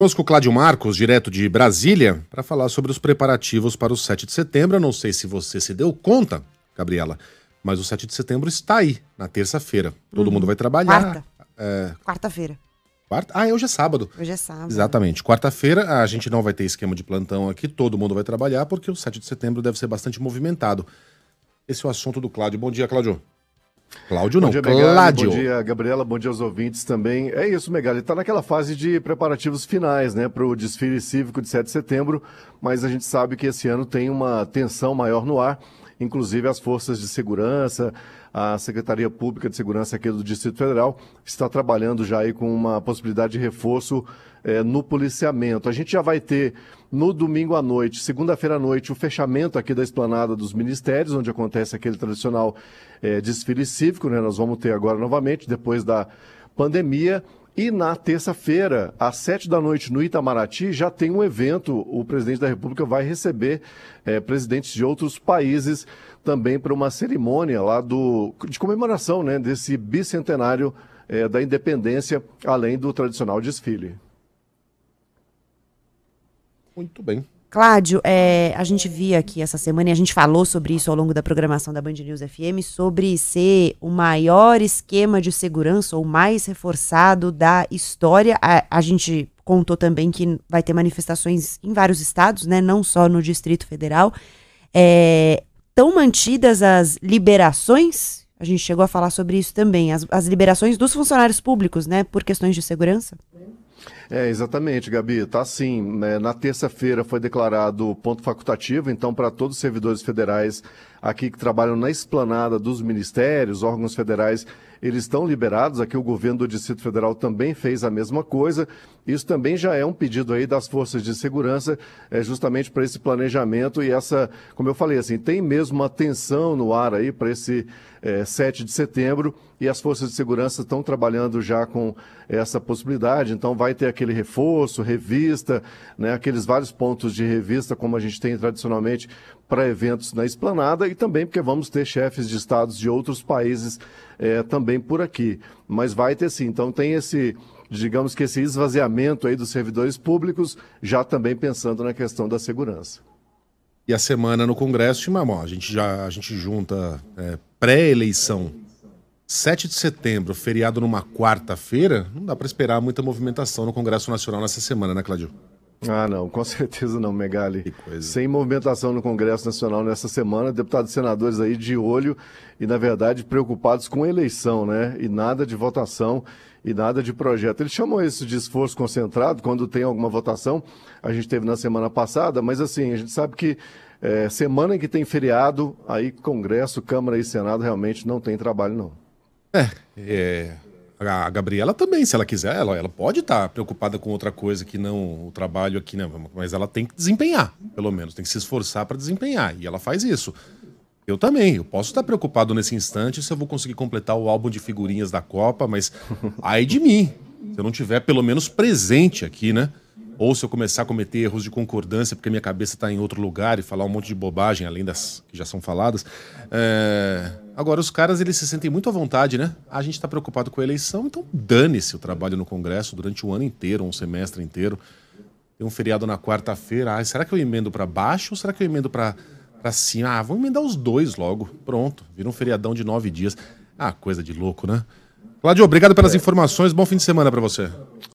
Conosco o Cláudio Marcos, direto de Brasília, para falar sobre os preparativos para o 7 de setembro. Eu não sei se você se deu conta, Gabriela, mas o 7 de setembro está aí, na terça-feira. Todo uhum. mundo vai trabalhar. Quarta. É... Quarta-feira. Quarta? Ah, hoje é sábado. Hoje é sábado. Exatamente. Quarta-feira a gente não vai ter esquema de plantão aqui, todo mundo vai trabalhar, porque o 7 de setembro deve ser bastante movimentado. Esse é o assunto do Cláudio. Bom dia, Cláudio. Cláudio não, bom dia, Cláudio. Bom dia, Gabriela, bom dia aos ouvintes também. É isso, Megali, está naquela fase de preparativos finais, né, para o desfile cívico de 7 de setembro, mas a gente sabe que esse ano tem uma tensão maior no ar, Inclusive, as forças de segurança, a Secretaria Pública de Segurança aqui do Distrito Federal está trabalhando já aí com uma possibilidade de reforço é, no policiamento. A gente já vai ter no domingo à noite, segunda-feira à noite, o fechamento aqui da esplanada dos ministérios, onde acontece aquele tradicional é, desfile cívico, né? Nós vamos ter agora novamente, depois da pandemia. E na terça-feira, às sete da noite, no Itamaraty, já tem um evento. O presidente da República vai receber é, presidentes de outros países também para uma cerimônia lá do, de comemoração né, desse bicentenário é, da independência, além do tradicional desfile. Muito bem. Cláudio, é, a gente via aqui essa semana e a gente falou sobre isso ao longo da programação da Band News FM, sobre ser o maior esquema de segurança ou mais reforçado da história. A, a gente contou também que vai ter manifestações em vários estados, né, não só no Distrito Federal. É, tão mantidas as liberações, a gente chegou a falar sobre isso também, as, as liberações dos funcionários públicos, né, por questões de segurança? Sim. É, exatamente, Gabi. Tá assim. Né? Na terça-feira foi declarado ponto facultativo, então, para todos os servidores federais aqui que trabalham na esplanada dos ministérios, órgãos federais, eles estão liberados. Aqui o governo do Distrito Federal também fez a mesma coisa. Isso também já é um pedido aí das forças de segurança, é, justamente para esse planejamento e essa, como eu falei, assim, tem mesmo uma tensão no ar aí para esse é, 7 de setembro e as forças de segurança estão trabalhando já com essa possibilidade. Então, vai ter aquele reforço, revista, né, aqueles vários pontos de revista, como a gente tem tradicionalmente para eventos na esplanada, e também porque vamos ter chefes de estados de outros países é, também por aqui. Mas vai ter sim. Então, tem esse digamos que esse esvaziamento aí dos servidores públicos, já também pensando na questão da segurança. E a semana no Congresso, Timamó, a gente já a gente junta é, pré-eleição 7 de setembro, feriado numa quarta-feira, não dá para esperar muita movimentação no Congresso Nacional nessa semana, né, Claudio? Ah, não, com certeza não, Megali. Sem movimentação no Congresso Nacional nessa semana, deputados e senadores aí de olho e, na verdade, preocupados com eleição, né? E nada de votação e nada de projeto. Ele chamou isso de esforço concentrado quando tem alguma votação. A gente teve na semana passada, mas assim, a gente sabe que é, semana em que tem feriado, aí Congresso, Câmara e Senado realmente não tem trabalho, não. É, é, a Gabriela também, se ela quiser, ela, ela pode estar tá preocupada com outra coisa que não o trabalho aqui, né? mas ela tem que desempenhar, pelo menos, tem que se esforçar para desempenhar, e ela faz isso. Eu também, eu posso estar tá preocupado nesse instante se eu vou conseguir completar o álbum de figurinhas da Copa, mas ai de mim, se eu não tiver pelo menos presente aqui, né? Ou se eu começar a cometer erros de concordância porque minha cabeça está em outro lugar e falar um monte de bobagem, além das que já são faladas. É Agora, os caras eles se sentem muito à vontade, né? A gente está preocupado com a eleição, então dane-se o trabalho no Congresso durante um ano inteiro, um semestre inteiro. Tem um feriado na quarta-feira. Ah, será que eu emendo para baixo ou será que eu emendo para cima? Ah, vamos emendar os dois logo. Pronto. Vira um feriadão de nove dias. Ah, coisa de louco, né? Cláudio, obrigado pelas é. informações. Bom fim de semana para você.